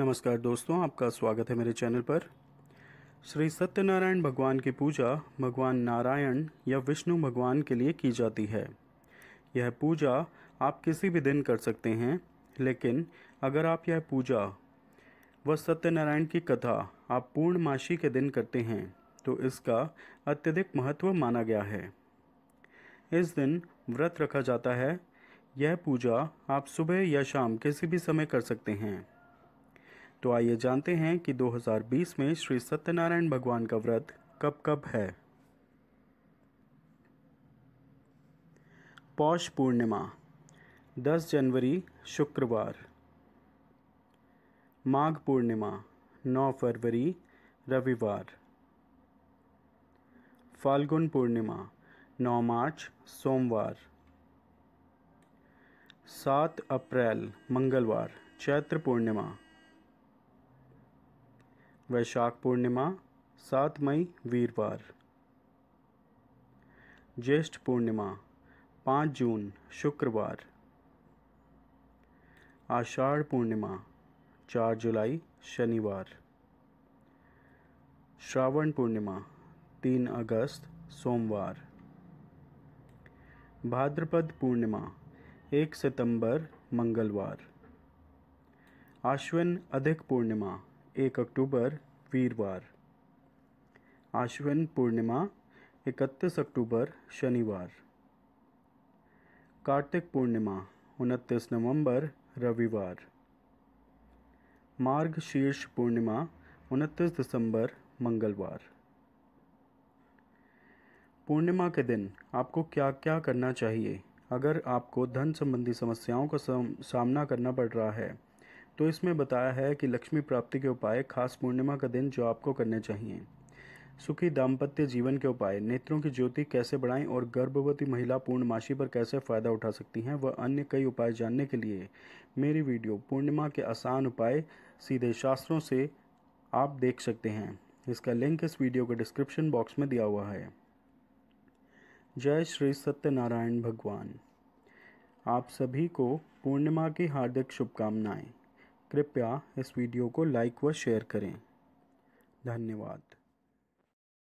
नमस्कार दोस्तों आपका स्वागत है मेरे चैनल पर श्री सत्यनारायण भगवान की पूजा भगवान नारायण या विष्णु भगवान के लिए की जाती है यह पूजा आप किसी भी दिन कर सकते हैं लेकिन अगर आप यह पूजा व सत्यनारायण की कथा आप पूर्णमासी के दिन करते हैं तो इसका अत्यधिक महत्व माना गया है इस दिन व्रत रखा जाता है यह पूजा आप सुबह या शाम किसी भी समय कर सकते हैं तो आइए जानते हैं कि 2020 में श्री सत्यनारायण भगवान का व्रत कब कब है पौष पूर्णिमा 10 जनवरी शुक्रवार माघ पूर्णिमा 9 फरवरी रविवार फाल्गुन पूर्णिमा 9 मार्च सोमवार 7 अप्रैल मंगलवार चैत्र पूर्णिमा वैशाख पूर्णिमा सात मई वीरवार ज्येष्ठ पूर्णिमा पाँच जून शुक्रवार आषाढ़ पूर्णिमा चार जुलाई शनिवार श्रावण पूर्णिमा तीन अगस्त सोमवार भाद्रपद पूर्णिमा एक सितंबर मंगलवार आश्विन अधिक पूर्णिमा एक अक्टूबर वीरवार आश्विन पूर्णिमा इकतीस अक्टूबर शनिवार कार्तिक पूर्णिमा उनतीस नवंबर रविवार मार्ग शीर्ष पूर्णिमा उनतीस दिसंबर मंगलवार पूर्णिमा के दिन आपको क्या क्या करना चाहिए अगर आपको धन संबंधी समस्याओं का सामना करना पड़ रहा है तो इसमें बताया है कि लक्ष्मी प्राप्ति के उपाय खास पूर्णिमा का दिन जो आपको करने चाहिए सुखी दाम्पत्य जीवन के उपाय नेत्रों की ज्योति कैसे बढ़ाएं और गर्भवती महिला पूर्णमासी पर कैसे फ़ायदा उठा सकती हैं वह अन्य कई उपाय जानने के लिए मेरी वीडियो पूर्णिमा के आसान उपाय सीधे शास्त्रों से आप देख सकते हैं इसका लिंक इस वीडियो के डिस्क्रिप्शन बॉक्स में दिया हुआ है जय श्री सत्यनारायण भगवान आप सभी को पूर्णिमा की हार्दिक शुभकामनाएं कृपया इस वीडियो को लाइक व शेयर करें धन्यवाद